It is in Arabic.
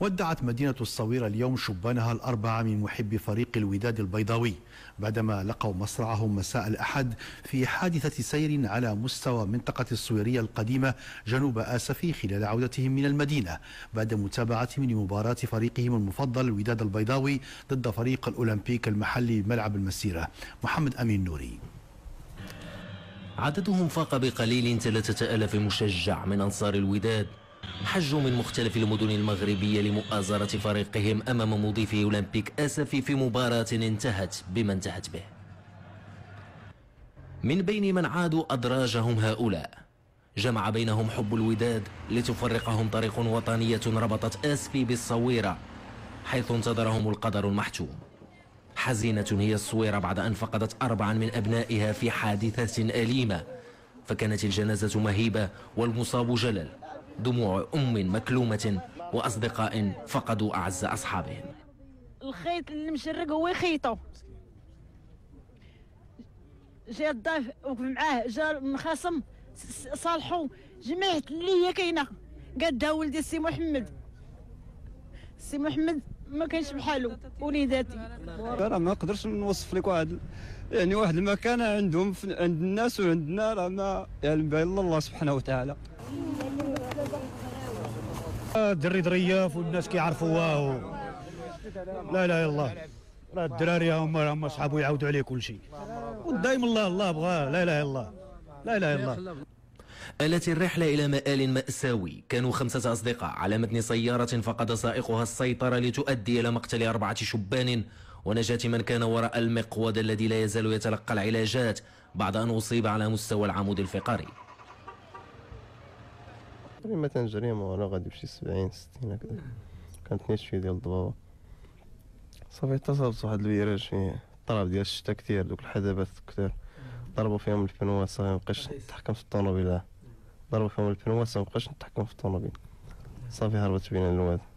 ودعت مدينة الصويرة اليوم شبانها الأربعة من محبي فريق الوداد البيضاوي بعدما لقوا مصرعهم مساء الأحد في حادثة سير على مستوى منطقة الصويرية القديمة جنوب آسفي خلال عودتهم من المدينة بعد متابعتهم لمباراة فريقهم المفضل الوداد البيضاوي ضد فريق الأولمبيك المحلي ملعب المسيرة محمد أمين نوري عددهم فاق بقليل ثلاثة ألف مشجع من أنصار الوداد حجوا من مختلف المدن المغربية لمؤازرة فريقهم أمام مضيفي أولمبيك أسفي في مباراة انتهت بما انتهت به من بين من عادوا أدراجهم هؤلاء جمع بينهم حب الوداد لتفرقهم طريق وطنية ربطت أسفي بالصويرة حيث انتظرهم القدر المحتوم حزينة هي الصويرة بعد أن فقدت أربعا من أبنائها في حادثة أليمة فكانت الجنازة مهيبة والمصاب جلل دموع أم مكلومة وأصدقاء فقدوا أعز أصحابهم الخيط اللي مشرق هو خيطه جا الضيف معاه جا الخصم صالحو جماعة اللي هي كاينه قادها ولدي السي محمد السي محمد ما كانش بحالو وليداتي راه ما نقدرش نوصف لك واحد يعني واحد المكانه عندهم عند الناس وعندنا راه ما يعلم يعني بها الا الله سبحانه وتعالى دري ظريف والناس كيعرفوها و... لا اله الا الله راه الدراري هما هما صحابو يعاودوا عليه كل شيء ودايم الله الله بغاه لا اله الا الله لا اله الا الله آلت الرحلة إلى مآل مأساوي كانوا خمسة أصدقاء على متن سيارة فقد سائقها السيطرة لتؤدي إلى مقتل أربعة شبان ونجاة من كان وراء المقود الذي لا يزال يتلقى العلاجات بعد أن أصيب على مستوى العمود الفقري تقريبا تنجري مورا غادي بشي سبعين ستين هكذا كانت نيشفي ديال الضبابة صافي اتصلت واحد الفيراج فيه طراب ديال الشتا كثير دوك الحدابات كثير ضربوا فيهم البنواس ما مبقيتش نتحكم في الطوموبيل ضربوا فيهم البنواس ما بقيتش نتحكم في الطوموبيل صافي هربت بينا الواد